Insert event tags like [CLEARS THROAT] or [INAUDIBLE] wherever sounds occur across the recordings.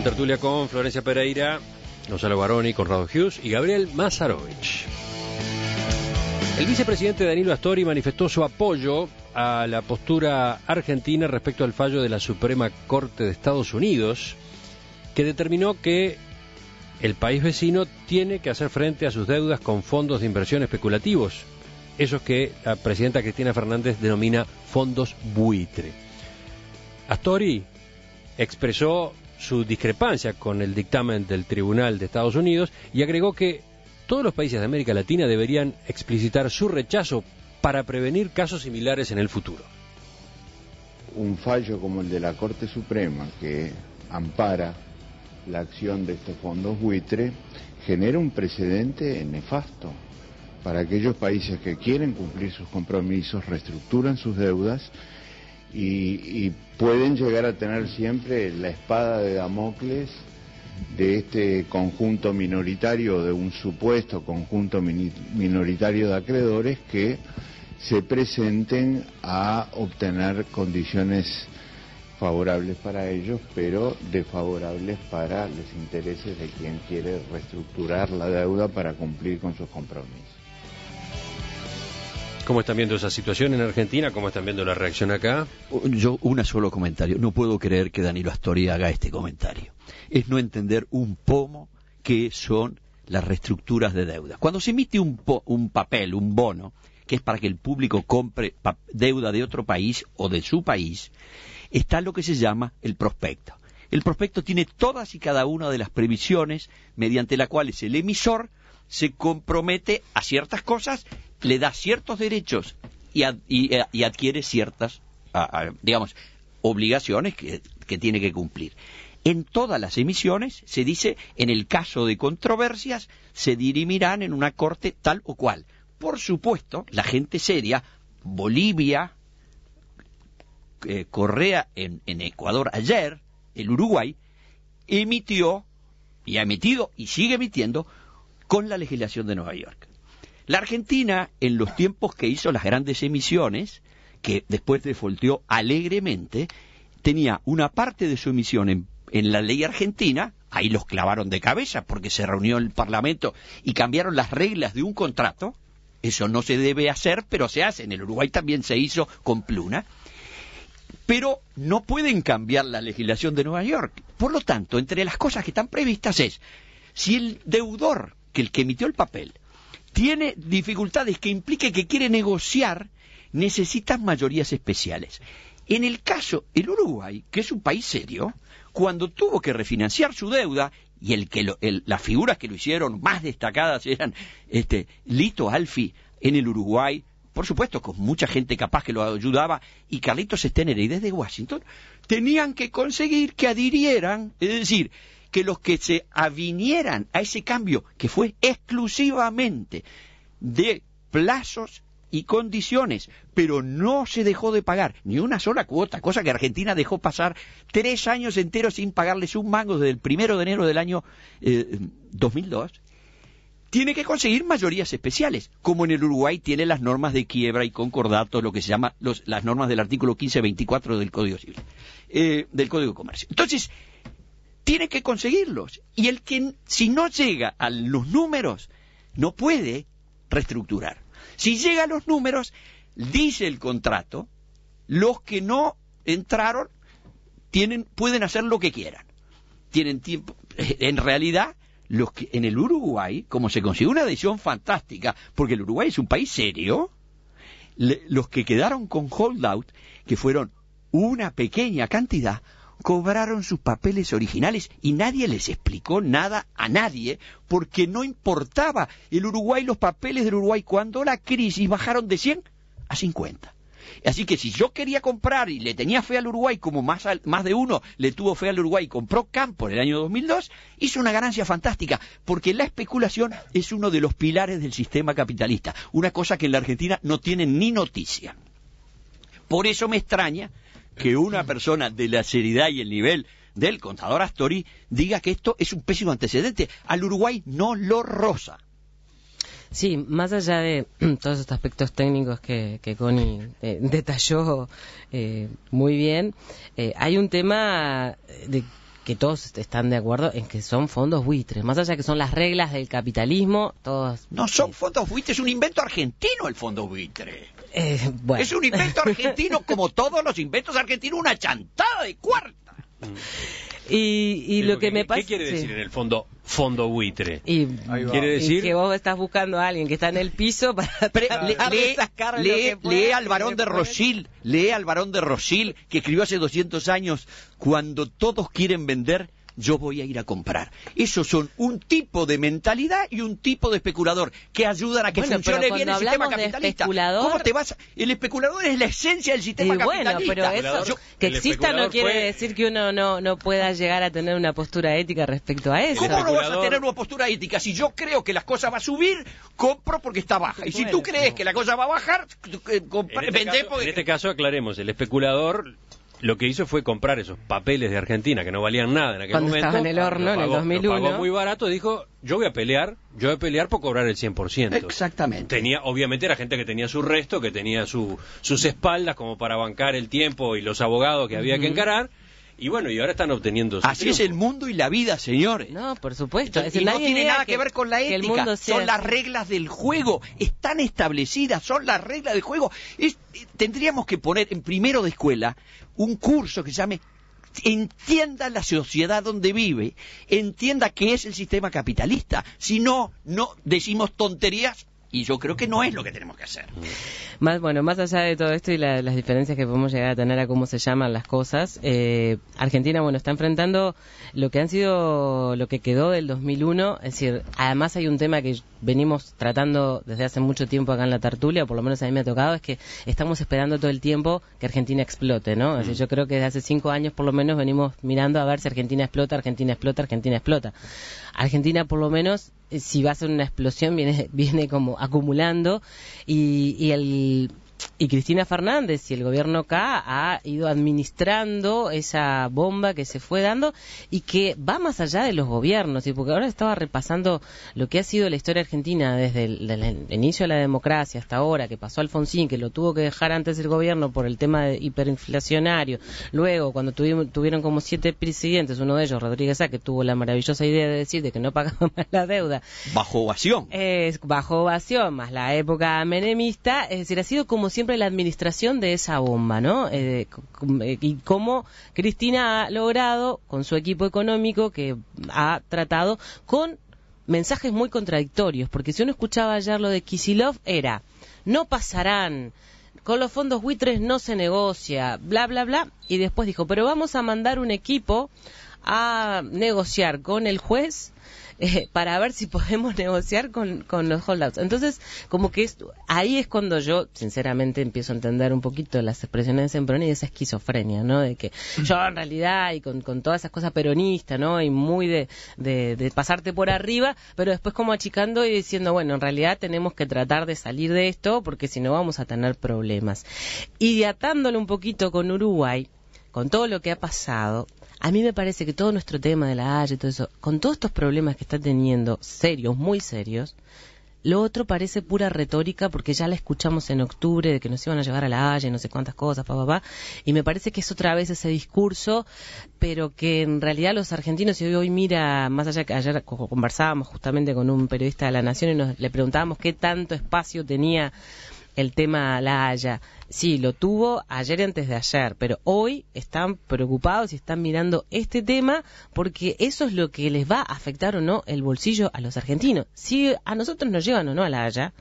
en tertulia con Florencia Pereira, Gonzalo Baroni, con Rado Hughes y Gabriel Mazarovich. El vicepresidente Danilo Astori manifestó su apoyo a la postura argentina respecto al fallo de la Suprema Corte de Estados Unidos, que determinó que el país vecino tiene que hacer frente a sus deudas con fondos de inversión especulativos, esos que la presidenta Cristina Fernández denomina fondos buitre. Astori expresó su discrepancia con el dictamen del Tribunal de Estados Unidos y agregó que todos los países de América Latina deberían explicitar su rechazo para prevenir casos similares en el futuro. Un fallo como el de la Corte Suprema que ampara la acción de estos fondos buitre genera un precedente nefasto para aquellos países que quieren cumplir sus compromisos, reestructuran sus deudas y, pueden llegar a tener siempre la espada de Damocles de este conjunto minoritario, de un supuesto conjunto minoritario de acreedores que se presenten a obtener condiciones favorables para ellos, pero desfavorables para los intereses de quien quiere reestructurar la deuda para cumplir con sus compromisos. ¿Cómo están viendo esa situación en Argentina? ¿Cómo están viendo la reacción acá? Yo, un solo comentario. No puedo creer que Danilo Astori haga este comentario. Es no entender un pomo que son las reestructuras de deuda. Cuando se emite un, un papel, un bono, que es para que el público compre deuda de otro país o de su país, está lo que se llama el prospecto. El prospecto tiene todas y cada una de las previsiones mediante las cuales el emisor se compromete a ciertas cosas le da ciertos derechos y, eh, adquiere ciertas, ah, ah, digamos, obligaciones que, tiene que cumplir. En todas las emisiones se dice, en el caso de controversias, se dirimirán en una corte tal o cual. Por supuesto, la gente seria, Bolivia, eh, Correa en, Ecuador ayer, el Uruguay, emitió y ha emitido y sigue emitiendo con la legislación de Nueva York. La Argentina, en los tiempos que hizo las grandes emisiones, que después defolteó alegremente, tenía una parte de su emisión en, la ley argentina, ahí los clavaron de cabeza porque se reunió el Parlamento y cambiaron las reglas de un contrato, eso no se debe hacer, pero se hace, en el Uruguay también se hizo con Pluna, pero no pueden cambiar la legislación de Nueva York. Por lo tanto, entre las cosas que están previstas es, si el deudor, que el que emitió el papel, tiene dificultades que implique que quiere negociar, necesita mayorías especiales. En el caso, el Uruguay, que es un país serio, cuando tuvo que refinanciar su deuda, y el que las figuras que lo hicieron más destacadas eran este, Lito Alfi en el Uruguay, por supuesto con mucha gente capaz que lo ayudaba, y Carlitos Stenner, y desde Washington, tenían que conseguir que adhirieran, es decir, que los que se avinieran a ese cambio, que fue exclusivamente de plazos y condiciones, pero no se dejó de pagar ni una sola cuota, cosa que Argentina dejó pasar tres años enteros sin pagarles un mango desde el primero de enero del año 2002, eh, tiene que conseguir mayorías especiales, como en el Uruguay tiene las normas de quiebra y concordato, lo que se llama las normas del artículo 1524 del Código Civil, eh, del Código de Comercio. Entonces, tiene que conseguirlos. Y el que, si no llega a los números, no puede reestructurar. Si llega a los números, dice el contrato, los que no entraron tienen, pueden hacer lo que quieran. Tienen tiempo. Eh, en realidad, los en el Uruguay, como se consiguió una decisión fantástica, porque el Uruguay es un país serio, los que quedaron con holdout, que fueron una pequeña cantidad, cobraron sus papeles originales y nadie les explicó nada a nadie porque no importaba el Uruguay, los papeles del Uruguay cuando la crisis bajaron de 100 a 50. Así que si yo quería comprar y le tenía fe al Uruguay, como más, más de uno le tuvo fe al Uruguay y compró campo en el año 2002, hizo una ganancia fantástica, porque la especulación es uno de los pilares del sistema capitalista, una cosa que en la Argentina no tiene ni noticia. Por eso me extraña que una persona de la seriedad y el nivel del contador Astori diga que esto es un pésimo antecedente. Al Uruguay no lo rosa. Sí, más allá de [CLEARS THROAT] todos estos aspectos técnicos que, Connie eh, detalló eh, muy bien, eh, hay un tema de que todos están de acuerdo en que son fondos buitres, más allá de que son las reglas del capitalismo, todos... No son fondos buitres, es un invento argentino el fondo buitre. Eh, es un invento argentino, como todos los inventos argentinos, una chantada de cuarta. Y, lo que, me pasa. ¿Qué quiere decir en el fondo fondo buitre? Y, quiere decir que vos estás buscando a alguien que está en el piso para [LAUGHS] al varón de Rochil, lee al varón de Rochil que escribió hace 200 años cuando todos quieren vender yo voy a ir a comprar. Esos son un tipo de mentalidad y un tipo de especulador que ayudan a que funcione bien el sistema capitalista. ¿Cómo te vas? El especulador es la esencia del sistema bueno, Pero eso, que exista no quiere decir que uno no, no pueda llegar a tener una postura ética respecto a eso. ¿Cómo no vas a tener una postura ética? Si yo creo que las cosas van a subir, compro porque está baja. Y si tú crees que la cosa va a bajar, vende eh, en En este, este caso aclaremos, el especulador lo que hizo fue comprar esos papeles de Argentina que no valían nada en aquel momento. en el horno pagó muy barato, dijo, yo voy a pelear, yo voy a pelear por cobrar el 100%. Exactamente. Tenía, obviamente era gente que tenía su resto, que tenía su, sus espaldas como para bancar el tiempo y los abogados que había que encarar y bueno, y ahora están obteniendo. Así es el mundo y la vida, señores. No, por supuesto. y no tiene nada que, ver con la ética. Son las reglas del juego. Están establecidas. Son las reglas del juego. tendríamos que poner en primero de escuela un curso que se llame entienda la sociedad donde vive, entienda qué es el sistema capitalista. Si no, no decimos tonterías y yo creo que no es lo que tenemos que hacer. Más bueno, más allá de todo esto y las diferencias que podemos llegar a tener a cómo se llaman las cosas, eh, Argentina bueno está enfrentando lo que han sido lo que quedó del 2001, es decir, además hay un tema que venimos tratando desde hace mucho tiempo acá en la tertulia, o por lo menos a mí me ha tocado es que estamos esperando todo el tiempo que Argentina explote, ¿no? yo creo que desde hace cinco años por lo menos venimos mirando a ver si Argentina explota, Argentina explota, Argentina explota. Argentina por lo menos si va a ser una explosión, viene, [LAUGHS] viene como acumulando y, y el y Cristina Fernández y el gobierno K ha ido administrando esa bomba que se fue dando y que va más allá de los gobiernos. Y porque ahora estaba repasando lo que ha sido la historia argentina desde el, inicio de la democracia hasta ahora, que pasó Alfonsín, que lo tuvo que dejar antes el gobierno por el tema de hiperinflacionario. Luego, cuando tuvieron, como siete presidentes, uno de ellos, Rodríguez A, que tuvo la maravillosa idea de decir de que no pagaba [LAUGHS] más la deuda. Bajo ovación. bajo ovación, más la época menemista. Es decir, ha sido como siempre, la administración de esa bomba, ¿no? Eh, eh, y cómo Cristina ha logrado, con su equipo económico, que ha tratado con mensajes muy contradictorios, porque si uno escuchaba ayer lo de Kisilov, era, no pasarán, con los fondos buitres no se negocia, bla, bla, bla, y después dijo, pero vamos a mandar un equipo a negociar con el juez eh, para ver si podemos [LAUGHS] negociar con, los holdouts. Entonces, como que ahí es cuando yo, sinceramente, empiezo a entender un poquito las expresiones de Semproni y esa esquizofrenia, ¿no? De que mm. yo en realidad, y con, todas esas cosas peronistas, ¿no? Y muy de, pasarte por arriba, pero después como achicando y diciendo, bueno, en realidad tenemos que tratar de salir de esto porque si no vamos a tener problemas. Y atándole un poquito con Uruguay, con todo lo que ha pasado, a mí me parece que todo nuestro tema de la Haya y todo eso, con todos estos problemas que está teniendo, serios, muy serios, lo otro parece pura retórica porque ya la escuchamos en octubre de que nos iban a llevar a la Haya no sé cuántas cosas, papá, papá. y me parece que es otra vez ese discurso, pero que en realidad los argentinos, y hoy, mira, más allá que ayer conversábamos justamente con un periodista de la Nación y le preguntábamos qué tanto espacio tenía el tema La Haya. Sí, lo tuvo ayer y antes de ayer, pero hoy están preocupados y están mirando este tema porque eso es lo que les va a afectar o no el bolsillo a los argentinos. Si a nosotros nos llevan o no a La Haya,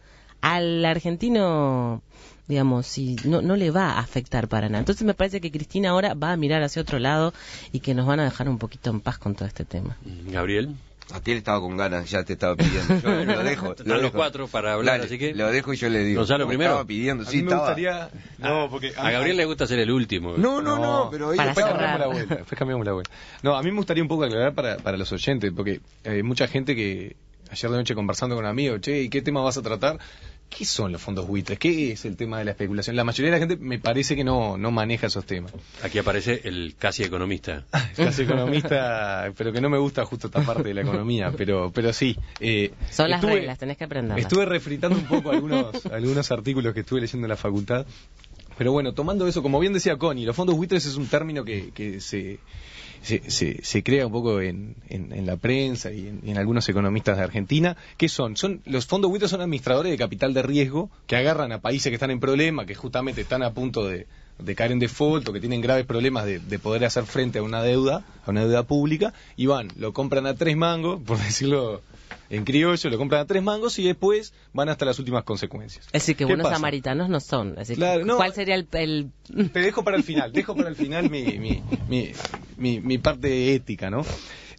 al argentino digamos, si no, no le va a afectar para nada. Entonces me parece que Cristina ahora va a mirar hacia otro lado y que nos van a dejar un poquito en paz con todo este tema. Gabriel. Aquí él estaba con ganas, ya te estaba pidiendo. Yo lo [LAUGHS] dejo. Están los cuatro para hablar, así que. Lo dejo y yo le digo. Gonzalo primero. Estaba pidiendo, sí, a me Gustaría... Ah, no, porque a, Gabriel le gusta ser el último. No, no, no, Pero pero para después cambiamos la vuelta. Después cambiamos la vuelta. No, a mí me gustaría un poco aclarar para, para los oyentes, porque hay mucha gente que ayer de noche conversando con amigos, che, ¿y qué tema vas a tratar? ¿Qué son los fondos buitres? ¿Qué es el tema de la especulación? La mayoría de la gente me parece que no, no maneja esos temas. Aquí aparece el casi economista. [LAUGHS] Ah, casi economista, pero que no me gusta justo esta parte de la economía, pero, pero sí. Eh, son las reglas, tenés que aprender. Estuve refritando un poco algunos, algunos artículos que estuve leyendo en la facultad. Pero bueno, tomando eso, como bien decía Connie, los fondos buitres es un término que, que se se, crea un poco en, en, la prensa y en, algunos economistas de Argentina. que son? son los fondos buitres son administradores de capital de riesgo que agarran a países que están en problema, que justamente están a punto de, de caer en default o que tienen graves problemas de, de, poder hacer frente a una deuda, a una deuda pública, y van, lo compran a tres mangos, [LAUGHS] por decirlo en criollo, le compran a tres mangos y después van hasta las últimas consecuencias. Es decir, que buenos samaritanos no son. ¿Cuál sería el, Te dejo para el final, dejo para el final mi, mi parte ética, ¿no?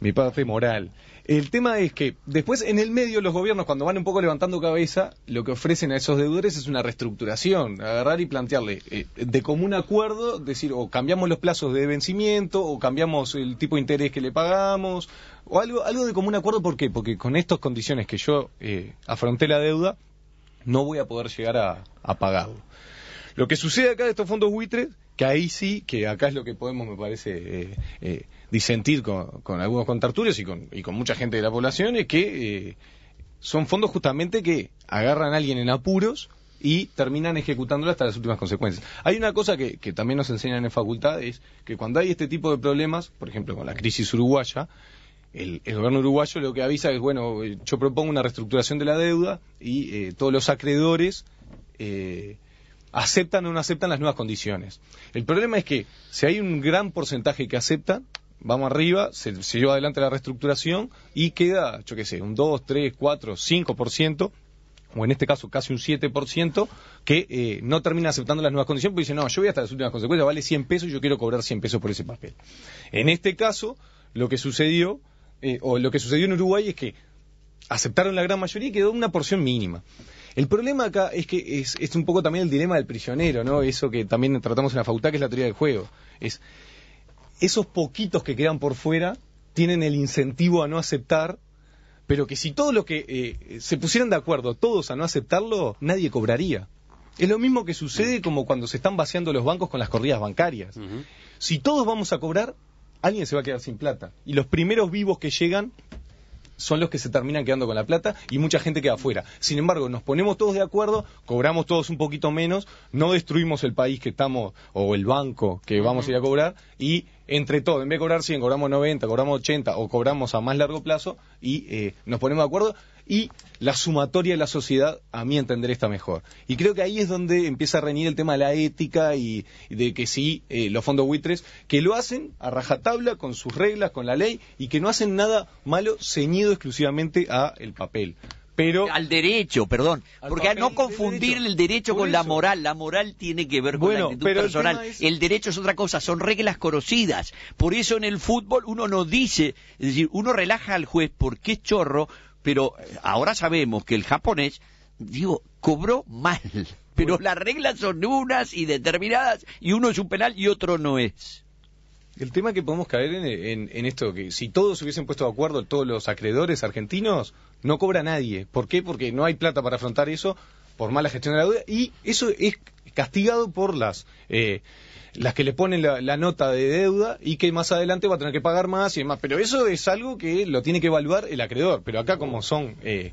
Mi parte moral. El tema es que después en el medio los gobiernos cuando van un poco levantando cabeza, lo que ofrecen a esos deudores es una reestructuración, agarrar y plantearle eh, de común acuerdo, decir o cambiamos los plazos de vencimiento o cambiamos el tipo de interés que le pagamos o algo, algo de común acuerdo, ¿por qué? Porque con estas condiciones que yo eh, afronté la deuda, no voy a poder llegar a, a pagarlo. Lo que sucede acá de estos fondos buitres que ahí sí, que acá es lo que podemos, me parece, eh, eh, disentir con, algunos contarturios y con, mucha gente de la población, es que eh, son fondos justamente que agarran a alguien en apuros y terminan ejecutándolo hasta las últimas consecuencias. Hay una cosa que, también nos enseñan en facultades, que cuando hay este tipo de problemas, por ejemplo con la crisis uruguaya, el, gobierno uruguayo lo que avisa es, bueno, yo propongo una reestructuración de la deuda y todos los acreedores aceptan o no aceptan las nuevas condiciones. El problema es que si hay un gran porcentaje que acepta, vamos arriba, se, lleva adelante la reestructuración y queda, yo qué sé, un 2, 3, 4, 5%, o en este caso casi un 7%, que eh, no termina aceptando las nuevas condiciones, porque dice, no, yo voy hasta las últimas consecuencias, vale 100 pesos y yo quiero cobrar 100 pesos por ese papel. En este caso, lo que sucedió, eh, o lo que sucedió en Uruguay es que aceptaron la gran mayoría y quedó una porción mínima. El problema acá es que es, un poco también el dilema del prisionero, ¿no? Eso que también tratamos en la facultad, que es la teoría del juego. Es esos poquitos que quedan por fuera tienen el incentivo a no aceptar, pero que si todos los que eh, se pusieran de acuerdo, todos a no aceptarlo, nadie cobraría. Es lo mismo que sucede como cuando se están vaciando los bancos con las corridas bancarias. Si todos vamos a cobrar, alguien se va a quedar sin plata. Y los primeros vivos que llegan son los que se terminan quedando con la plata y mucha gente queda afuera. Sin embargo, nos ponemos todos de acuerdo, cobramos todos un poquito menos, no destruimos el país que estamos o el banco que vamos a ir a cobrar y entre todos, en vez de cobrar 100, cobramos 90, cobramos 80 o cobramos a más largo plazo y eh, nos ponemos de acuerdo y la sumatoria de la sociedad, a mi entender, está mejor. Y creo que ahí es donde empieza a reñir el tema de la ética y, de que sí, eh, los fondos buitres, que lo hacen a rajatabla, con sus reglas, con la ley, y que no hacen nada malo ceñido exclusivamente a el papel. Pero, al derecho, perdón, porque a no confundir el derecho con la moral, la moral tiene que ver con la actitud personal. El, derecho es otra cosa, son reglas conocidas. Por eso en el fútbol uno no dice, es decir, uno relaja al juez porque es chorro, pero eh, ahora sabemos que el japonés, digo, cobró mal. [LAUGHS] Pero las reglas son unas y determinadas, y uno es un penal y otro no es. El tema que podemos caer en, esto, que si todos hubiesen puesto de acuerdo, todos los acreedores argentinos, no cobra nadie. ¿Por qué? Porque no hay plata para afrontar eso por mala gestión de la deuda y eso es castigado por las eh, las que le ponen la, nota de deuda y que más adelante va a tener que pagar más y demás. Pero eso es algo que lo tiene que evaluar el acreedor. Pero acá como son, eh,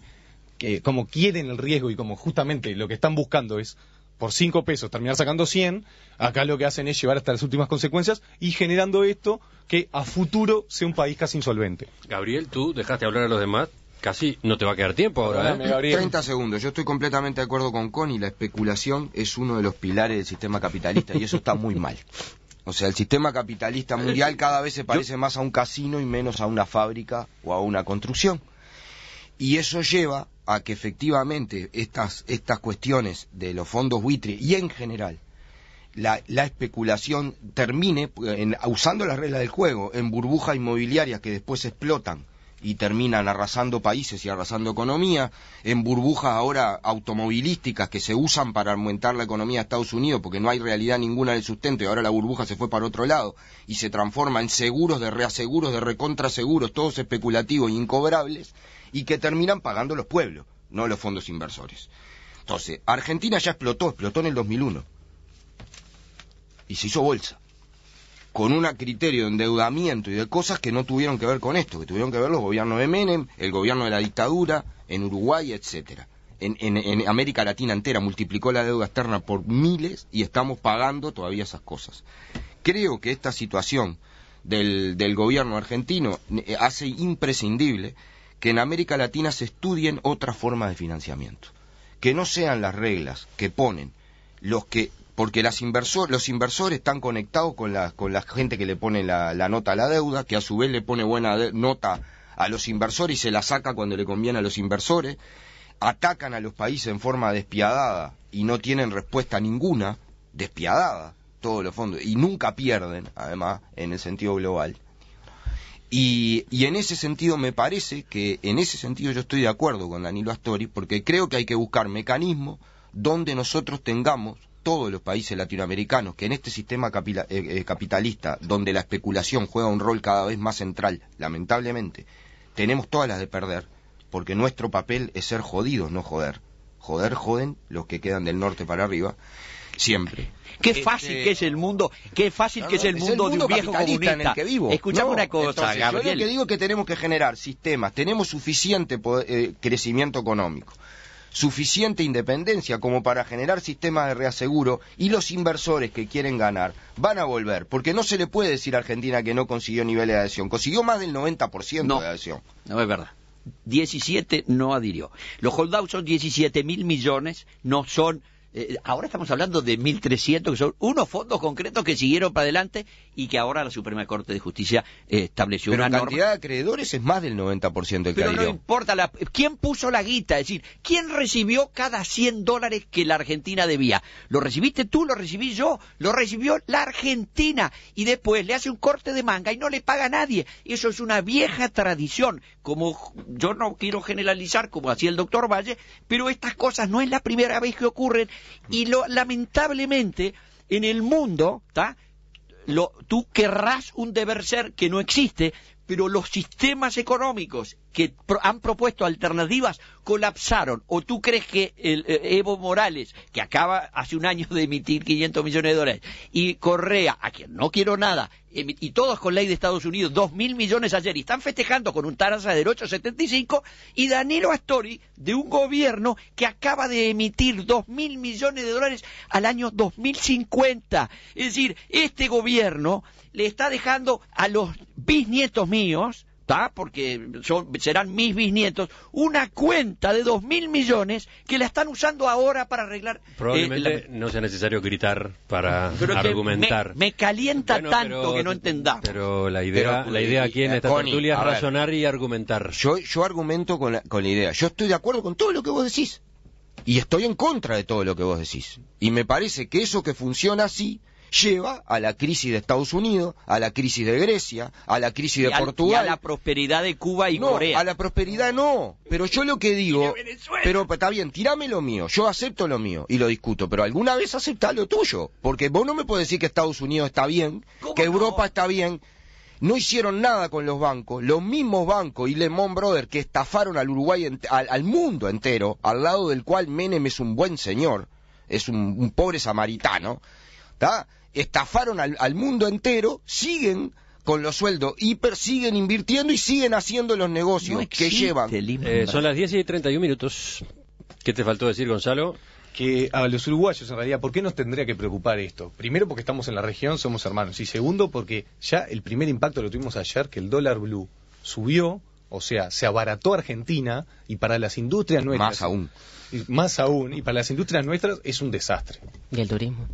que, como quieren el riesgo y como justamente lo que están buscando es por 5 pesos terminar sacando 100, acá lo que hacen es llevar hasta las últimas consecuencias y generando esto que a futuro sea un país casi insolvente. Gabriel, tú dejaste hablar a los demás, Casi no te va a quedar tiempo ahora, ¿eh? 30 segundos. Yo estoy completamente de acuerdo con Connie. La especulación es uno de los pilares del sistema capitalista y eso está muy mal. O sea, el sistema capitalista mundial cada vez se parece más a un casino y menos a una fábrica o a una construcción. Y eso lleva a que efectivamente estas, estas cuestiones de los fondos buitre y en general la, especulación termine usando las reglas del juego en burbujas inmobiliarias que después explotan y terminan arrasando países y arrasando economía, en burbujas ahora automovilísticas que se usan para aumentar la economía de Estados Unidos porque no hay realidad ninguna del sustento y ahora la burbuja se fue para otro lado y se transforma en seguros de reaseguros, de recontraseguros, todos especulativos e incobrables y que terminan pagando los pueblos, no los fondos inversores. Entonces, Argentina ya explotó, explotó en el 2001 y se hizo bolsa con un criterio de endeudamiento y de cosas que no tuvieron que ver con esto, que tuvieron que ver los gobiernos de Menem, el gobierno de la dictadura, en Uruguay, etcétera. En, América Latina entera multiplicó la deuda externa por miles y estamos pagando todavía esas cosas. Creo que esta situación del, del gobierno argentino eh, hace imprescindible que en América Latina se estudien otras formas de financiamiento, que no sean las reglas que ponen los que porque las los inversores están conectados con la, con la gente que le pone la, nota a la deuda, que a su vez le pone buena nota a los inversores y se la saca cuando le conviene a los inversores, atacan a los países en forma despiadada y no tienen respuesta ninguna, despiadada, todos los fondos, y nunca pierden, además, en el sentido global. Y, y, en ese sentido me parece que, en ese sentido yo estoy de acuerdo con Danilo Astori, porque creo que hay que buscar mecanismos donde nosotros tengamos todos los países latinoamericanos, que en este sistema eh, eh, capitalista, donde la especulación juega un rol cada vez más central, lamentablemente, tenemos todas las de perder, porque nuestro papel es ser jodidos, no joder. Joder, joden los que quedan del norte para arriba, siempre. Qué este, fácil que es el mundo, qué fácil que es el, mundo, de un viejo comunista en el que vivo. una cosa, Gabriel. Yo lo que digo que tenemos que generar sistemas, tenemos suficiente eh, crecimiento económico suficiente independencia como para generar sistemas de reaseguro y los inversores que quieren ganar van a volver, porque no se le puede decir a Argentina que no consiguió niveles de adhesión, consiguió más del 90% de adhesión. No es verdad. 17 no adhirió. Los holdouts son 17 mil millones, no son eh, ahora estamos hablando de 1.300, que son unos fondos concretos que siguieron para adelante y que ahora la Suprema Corte de Justicia eh, estableció pero una norma. La cantidad de acreedores es más del 90% del Pero no importa, la, ¿quién puso la guita? Es decir, ¿quién recibió cada 100 dólares que la Argentina debía? ¿Lo recibiste tú? ¿Lo recibí yo? ¿Lo recibió la Argentina? Y después le hace un corte de manga y no le paga a nadie. Eso es una vieja tradición. Como yo no quiero generalizar, como hacía el doctor Valle, pero estas cosas no es la primera vez que ocurren y lo, lamentablemente, en el mundo, tú querrás un deber ser que no existe, pero los sistemas económicos que han propuesto alternativas colapsaron. ¿O tú crees que el, eh, Evo Morales, que acaba hace un año de emitir 500 millones de dólares, y Correa, a quien no quiero nada, y todos con ley de Estados Unidos, 2.000 mil millones ayer, y están festejando con un tarasa del 8,75, y Danilo Astori, de un gobierno que acaba de emitir 2.000 mil millones de dólares al año 2050. Es decir, este gobierno le está dejando a los bisnietos míos, porque son, serán mis bisnietos, una cuenta de dos mil millones que la están usando ahora para arreglar. Eh, Probablemente no sea necesario gritar para argumentar. Me, calienta tanto que no entendamos. Pero la idea, la idea aquí en eh, esta tertulia es razonar y argumentar. Yo, yo argumento con la, con la idea. Yo estoy de acuerdo con todo lo que vos decís. Y estoy en contra de todo lo que vos decís. Y me parece que eso que funciona así lleva a la crisis de Estados Unidos, a la crisis de Grecia, a la crisis de Portugal. Y a la prosperidad de Cuba y no, Corea. A la prosperidad no, pero yo lo que digo, pero está bien, tirame lo mío, yo acepto lo mío y lo discuto, pero alguna vez acepta lo tuyo, porque vos no me puedes decir que Estados Unidos está bien, que Europa está bien, no hicieron nada con los bancos, los mismos bancos y Lehman Brothers que estafaron al Uruguay, al, mundo entero, al lado del cual Menem es un buen señor, es un pobre samaritano, estafaron al, mundo entero, siguen con los sueldos Y persiguen invirtiendo y siguen haciendo los negocios que llevan. Eh, son las 10 y 31 minutos. ¿Qué te faltó decir, Gonzalo? Que a los uruguayos, en realidad, ¿por qué nos tendría que preocupar esto? Primero, porque estamos en la región, somos hermanos. Y segundo, porque ya el primer impacto lo tuvimos ayer, que el dólar blue subió, o sea, se abarató Argentina y para las industrias nuestras. Más aún. más aún, y para las industrias nuestras es un desastre. ¿Y el turismo?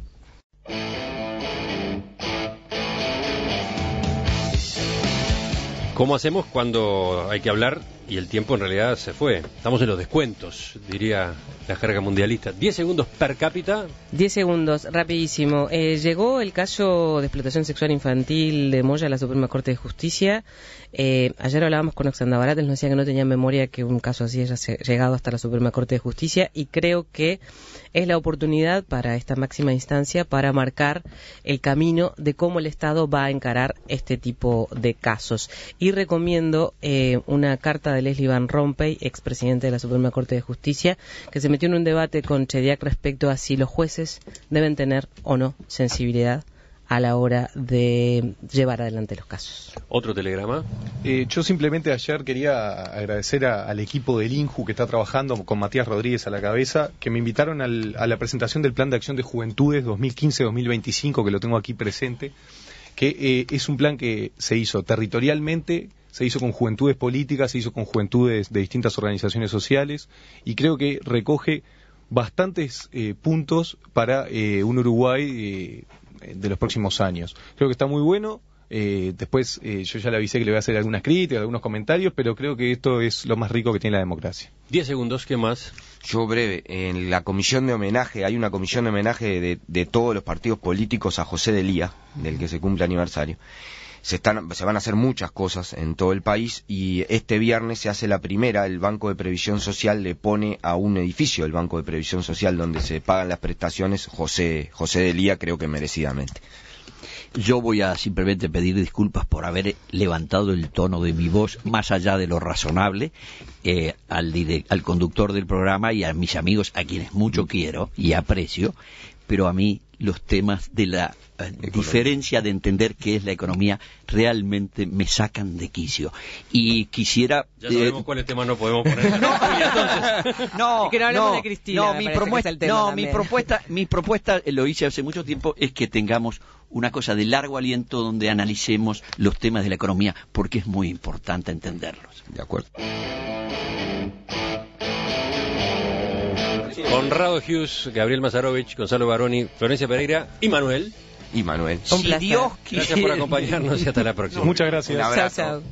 ¿Cómo hacemos cuando hay que hablar y el tiempo en realidad se fue. Estamos en los descuentos, diría la jerga mundialista. 10 segundos per cápita. 10 segundos, rapidísimo. Eh, llegó el caso de explotación sexual infantil de Moya a la Suprema Corte de Justicia. Eh, ayer hablábamos con Oxanda Barat, nos decía que no tenía memoria que un caso así haya llegado hasta la Suprema Corte de Justicia y creo que es la oportunidad para esta máxima instancia para marcar el camino de cómo el Estado va a encarar este tipo de casos. Y recomiendo eh, una carta de Leslie Van Rompuy, expresidente de la Suprema Corte de Justicia, que se metió en un debate con Chediak respecto a si los jueces deben tener o no sensibilidad a la hora de llevar adelante los casos. Otro telegrama. Eh, yo simplemente ayer quería agradecer al equipo del INJU que está trabajando con Matías Rodríguez a la cabeza, que me invitaron a la presentación del Plan de Acción de Juventudes 2015-2025, que lo tengo aquí presente, que eh, es un plan que se hizo territorialmente se hizo con juventudes políticas, se hizo con juventudes de distintas organizaciones sociales y creo que recoge bastantes eh, puntos para eh, un Uruguay eh, de los próximos años. Creo que está muy bueno. después yo ya le avisé que le voy a hacer algunas críticas, algunos comentarios, pero creo que esto es lo más rico que tiene la democracia. Diez segundos, ¿qué más? Yo breve, en la comisión de homenaje, hay una comisión de homenaje de, de todos los partidos políticos a José de Lía, del que se cumple aniversario se, están, se van a hacer muchas cosas en todo el país y este viernes se hace la primera, el Banco de Previsión Social le pone a un edificio, el Banco de Previsión Social donde se pagan las prestaciones, José, José Delía creo que merecidamente. Yo voy a simplemente pedir disculpas por haber levantado el tono de mi voz más allá de lo razonable eh, al, al conductor del programa y a mis amigos a quienes mucho quiero y aprecio, pero a mí los temas de la eh, diferencia de entender qué es la economía realmente me sacan de quicio. Y quisiera... Ya sabemos eh, cuáles temas no podemos poner. [LAUGHS] no, no, no, mi, propuesta, no mi, propuesta, mi propuesta, eh, lo hice hace mucho tiempo, es que tengamos una cosa de largo aliento donde analicemos los temas de la economía, porque es muy importante entenderlos. De acuerdo. Conrado Hughes, Gabriel Mazarovich, Gonzalo Baroni, Florencia Pereira y Manuel. Y Manuel. Si Dios Gracias por acompañarnos y hasta la próxima. Muchas gracias. Un abrazo.